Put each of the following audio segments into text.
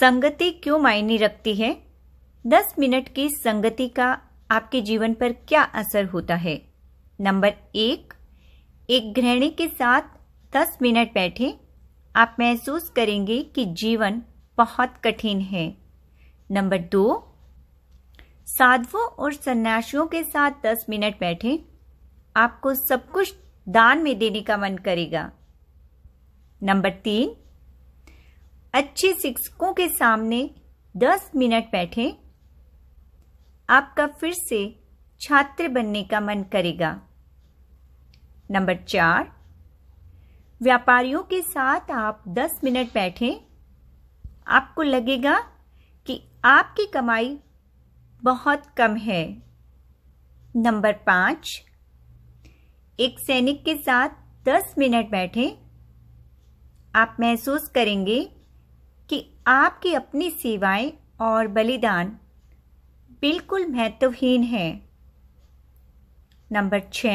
संगति क्यों मायने रखती है दस मिनट की संगति का आपके जीवन पर क्या असर होता है नंबर एक एक गृहणी के साथ दस मिनट बैठे आप महसूस करेंगे कि जीवन बहुत कठिन है नंबर दो साधुओं और सन्यासियों के साथ दस मिनट बैठे आपको सब कुछ दान में देने का मन करेगा नंबर तीन अच्छे शिक्षकों के सामने दस मिनट बैठें आपका फिर से छात्र बनने का मन करेगा नंबर चार व्यापारियों के साथ आप 10 मिनट बैठें आपको लगेगा कि आपकी कमाई बहुत कम है नंबर पांच एक सैनिक के साथ 10 मिनट बैठें आप महसूस करेंगे कि आपकी अपनी सेवाएं और बलिदान बिल्कुल महत्वहीन है नंबर छ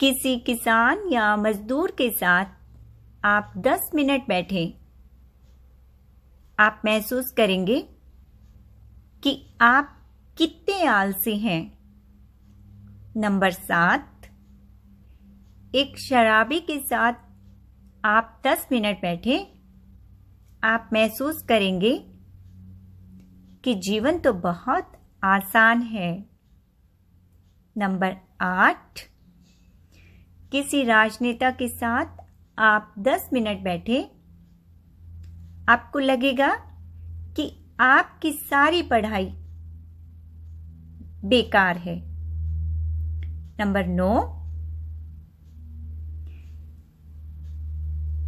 किसी किसान या मजदूर के साथ आप 10 मिनट बैठे आप महसूस करेंगे कि आप कितने आलसी हैं नंबर सात एक शराबी के साथ आप 10 मिनट बैठे आप महसूस करेंगे कि जीवन तो बहुत आसान है नंबर आठ किसी राजनेता के साथ आप 10 मिनट बैठे आपको लगेगा कि आपकी सारी पढ़ाई बेकार है नंबर नौ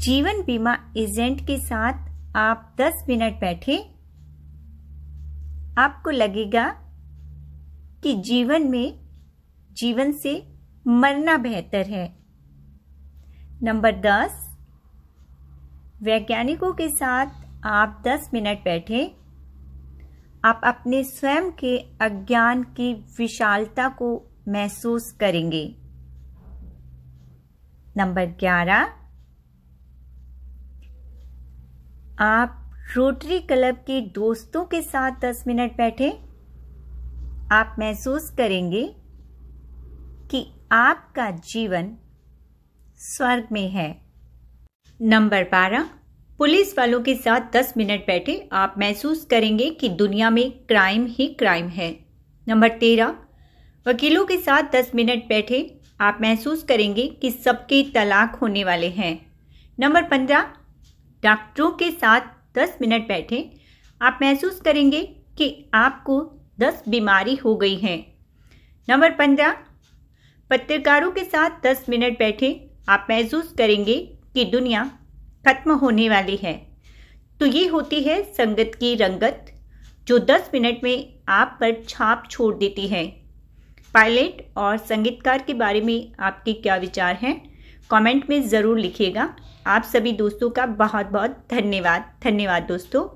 जीवन बीमा एजेंट के साथ आप 10 मिनट बैठे आपको लगेगा कि जीवन में जीवन से मरना बेहतर है नंबर 10 वैज्ञानिकों के साथ आप 10 मिनट बैठे आप अपने स्वयं के अज्ञान की विशालता को महसूस करेंगे नंबर ग्यारह आप रोटरी क्लब के दोस्तों के साथ 10 मिनट बैठे आप महसूस करेंगे कि आपका जीवन स्वर्ग में है नंबर बारह पुलिस वालों के साथ 10 मिनट बैठे आप महसूस करेंगे कि दुनिया में क्राइम ही क्राइम है नंबर तेरह वकीलों के साथ 10 मिनट बैठे आप महसूस करेंगे कि सबके तलाक होने वाले हैं नंबर पंद्रह डॉक्टरों के साथ 10 मिनट बैठें आप महसूस करेंगे कि आपको 10 बीमारी हो गई हैं नंबर पंद्रह पत्रकारों के साथ 10 मिनट बैठें आप महसूस करेंगे कि दुनिया खत्म होने वाली है तो ये होती है संगत की रंगत जो 10 मिनट में आप पर छाप छोड़ देती है पायलट और संगीतकार के बारे में आपके क्या विचार हैं कमेंट में ज़रूर लिखिएगा आप सभी दोस्तों का बहुत बहुत धन्यवाद धन्यवाद दोस्तों